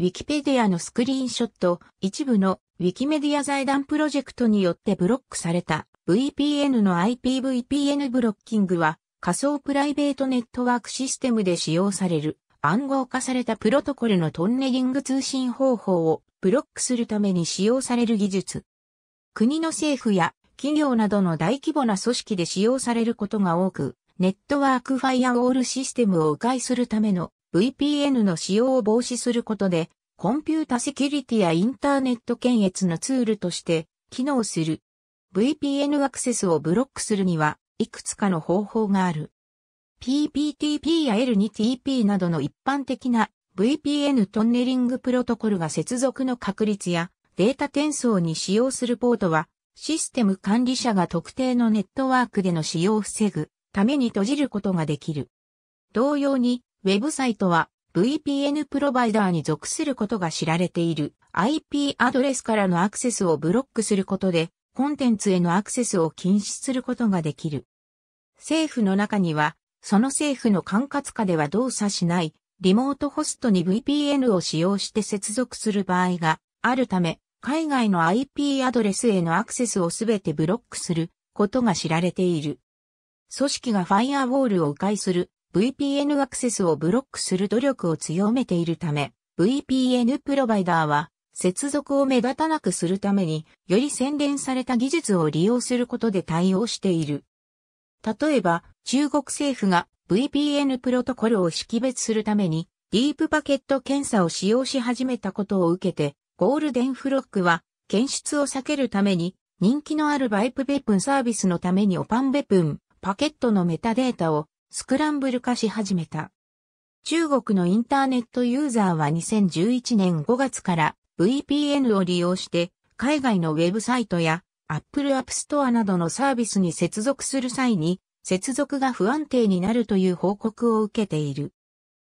ウィキペディアのスクリーンショット、一部のウィキメディア財団プロジェクトによってブロックされた VPN の IPVPN ブロッキングは仮想プライベートネットワークシステムで使用される暗号化されたプロトコルのトンネリング通信方法をブロックするために使用される技術。国の政府や企業などの大規模な組織で使用されることが多く、ネットワークファイアウォールシステムを迂回するための VPN の使用を防止することで、コンピュータセキュリティやインターネット検閲のツールとして機能する。VPN アクセスをブロックするには、いくつかの方法がある。PPTP や L2TP などの一般的な VPN トンネリングプロトコルが接続の確率やデータ転送に使用するポートはシステム管理者が特定のネットワークでの使用を防ぐために閉じることができる。同様にウェブサイトは VPN プロバイダーに属することが知られている IP アドレスからのアクセスをブロックすることでコンテンツへのアクセスを禁止することができる。政府の中には、その政府の管轄下では動作しないリモートホストに VPN を使用して接続する場合があるため、海外の IP アドレスへのアクセスをすべてブロックすることが知られている。組織がファイアウォールを迂回する VPN アクセスをブロックする努力を強めているため、VPN プロバイダーは接続を目立たなくするために、より洗練された技術を利用することで対応している。例えば、中国政府が VPN プロトコルを識別するために、ディープパケット検査を使用し始めたことを受けて、ゴールデンフロックは、検出を避けるために、人気のあるバイプベプンサービスのためにオパンベプン、パケットのメタデータをスクランブル化し始めた。中国のインターネットユーザーは2011年5月から VPN を利用して海外のウェブサイトや Apple App Store などのサービスに接続する際に接続が不安定になるという報告を受けている。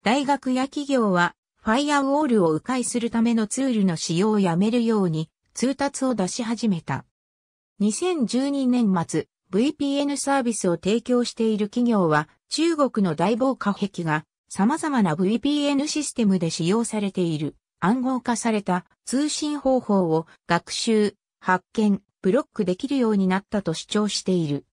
大学や企業はファイアウォールを迂回するためのツールの使用をやめるように通達を出し始めた。2012年末、VPN サービスを提供している企業は中国の大防火壁が様々な VPN システムで使用されている暗号化された通信方法を学習、発見、ブロックできるようになったと主張している。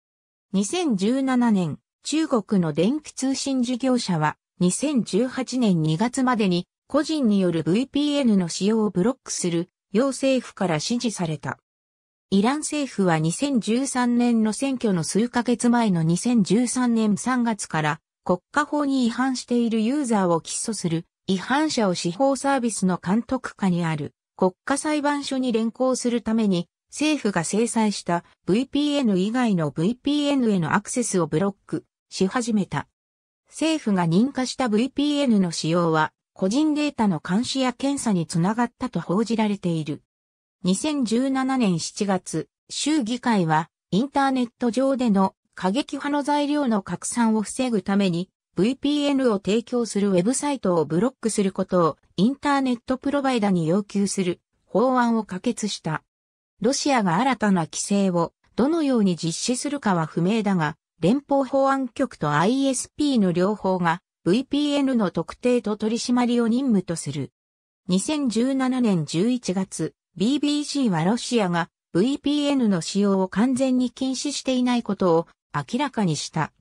2017年、中国の電気通信事業者は2018年2月までに個人による VPN の使用をブロックする要政府から指示された。イラン政府は2013年の選挙の数ヶ月前の2013年3月から国家法に違反しているユーザーを起訴する違反者を司法サービスの監督下にある国家裁判所に連行するために政府が制裁した VPN 以外の VPN へのアクセスをブロックし始めた。政府が認可した VPN の使用は個人データの監視や検査につながったと報じられている。2017年7月、州議会はインターネット上での過激派の材料の拡散を防ぐために VPN を提供するウェブサイトをブロックすることをインターネットプロバイダに要求する法案を可決した。ロシアが新たな規制をどのように実施するかは不明だが、連邦法案局と ISP の両方が VPN の特定と取り締まりを任務とする。2017年11月、BBC はロシアが VPN の使用を完全に禁止していないことを明らかにした。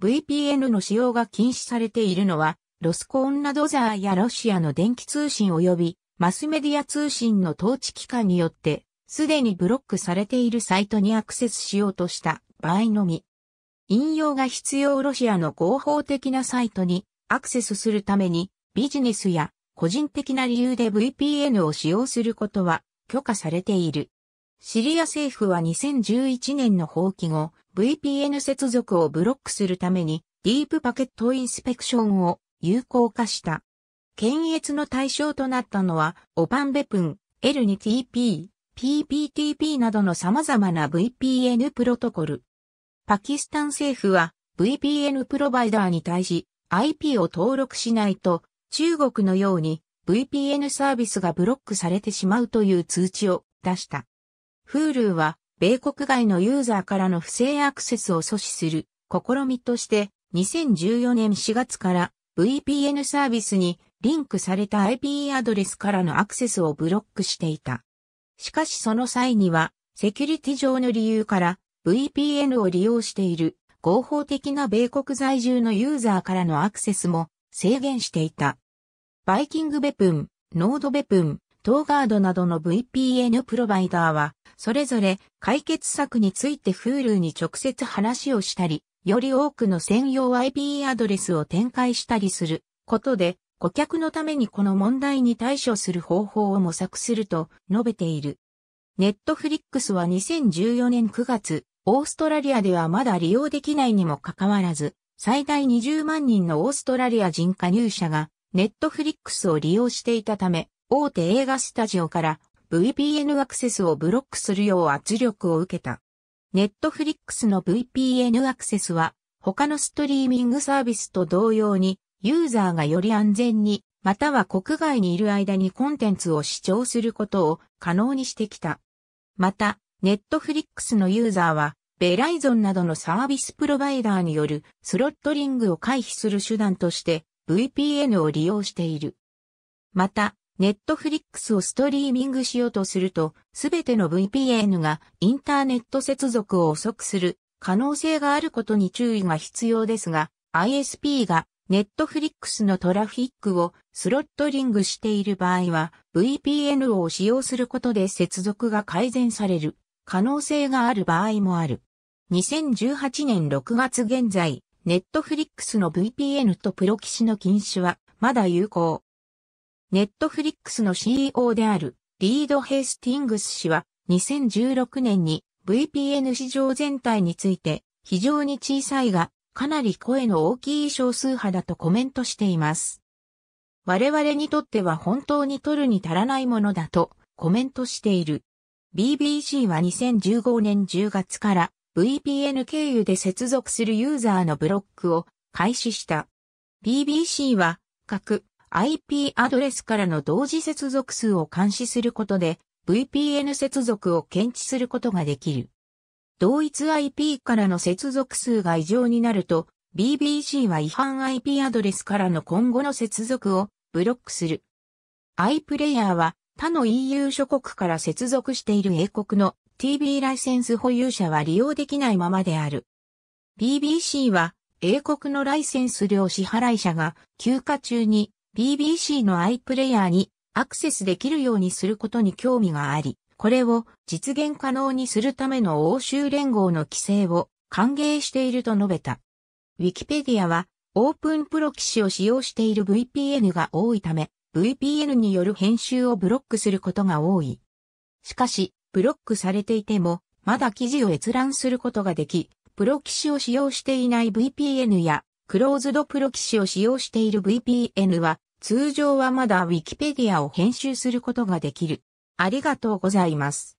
VPN の使用が禁止されているのは、ロスコオンナドザーやロシアの電気通信及びマスメディア通信の統治機関によって、すでにブロックされているサイトにアクセスしようとした場合のみ。引用が必要ロシアの合法的なサイトにアクセスするためにビジネスや個人的な理由で VPN を使用することは許可されている。シリア政府は2011年の放棄後、VPN 接続をブロックするためにディープパケットインスペクションを有効化した。検閲の対象となったのは、オパンベプン、L2TP、PPTP などの様々な VPN プロトコル。パキスタン政府は VPN プロバイダーに対し IP を登録しないと中国のように VPN サービスがブロックされてしまうという通知を出した。Hulu は、米国外のユーザーからの不正アクセスを阻止する試みとして、2014年4月から VPN サービスにリンクされた IP アドレスからのアクセスをブロックしていた。しかしその際には、セキュリティ上の理由から VPN を利用している合法的な米国在住のユーザーからのアクセスも制限していた。バイキングベプン、ノードベプン、トーガードなどの VPN プロバイダーは、それぞれ解決策について Hulu に直接話をしたり、より多くの専用 IP アドレスを展開したりすることで、顧客のためにこの問題に対処する方法を模索すると述べている。ネットフリックスは2014年9月、オーストラリアではまだ利用できないにもかかわらず、最大20万人のオーストラリア人加入者がネットフリックスを利用していたため、大手映画スタジオから VPN アクセスをブロックするよう圧力を受けた。ネットフリックスの VPN アクセスは他のストリーミングサービスと同様にユーザーがより安全にまたは国外にいる間にコンテンツを視聴することを可能にしてきた。また、ネットフリックスのユーザーはベライゾンなどのサービスプロバイダーによるスロットリングを回避する手段として VPN を利用している。また、ネットフリックスをストリーミングしようとすると、すべての VPN がインターネット接続を遅くする可能性があることに注意が必要ですが、ISP がネットフリックスのトラフィックをスロットリングしている場合は VPN を使用することで接続が改善される可能性がある場合もある。2018年6月現在、ネットフリックスの VPN とプロ騎士の禁止はまだ有効。ネットフリックスの CEO であるリード・ヘイスティングス氏は2016年に VPN 市場全体について非常に小さいがかなり声の大きい少数派だとコメントしています。我々にとっては本当に取るに足らないものだとコメントしている。BBC は2015年10月から VPN 経由で接続するユーザーのブロックを開始した。BBC は各 IP アドレスからの同時接続数を監視することで VPN 接続を検知することができる。同一 IP からの接続数が異常になると BBC は違反 IP アドレスからの今後の接続をブロックする。iPlayer は他の EU 諸国から接続している英国の TV ライセンス保有者は利用できないままである。BBC は、英国のライセンス料支払い者が休暇中に BBC の iPlayer にアクセスできるようにすることに興味があり、これを実現可能にするための欧州連合の規制を歓迎していると述べた。Wikipedia はオープンプロ棋士を使用している VPN が多いため、VPN による編集をブロックすることが多い。しかし、ブロックされていても、まだ記事を閲覧することができ、プロ騎士を使用していない VPN や、クローズドプロ騎士を使用している VPN は、通常はまだ Wikipedia を編集することができる。ありがとうございます。